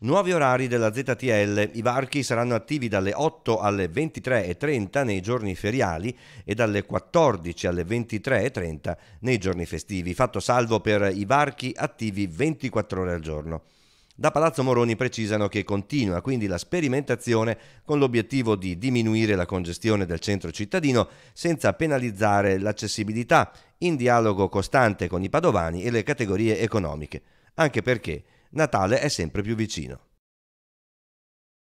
Nuovi orari della ZTL. I varchi saranno attivi dalle 8 alle 23.30 nei giorni feriali e dalle 14 alle 23.30 nei giorni festivi, fatto salvo per i varchi attivi 24 ore al giorno. Da Palazzo Moroni precisano che continua quindi la sperimentazione con l'obiettivo di diminuire la congestione del centro cittadino senza penalizzare l'accessibilità, in dialogo costante con i padovani e le categorie economiche, anche perché Natale è sempre più vicino.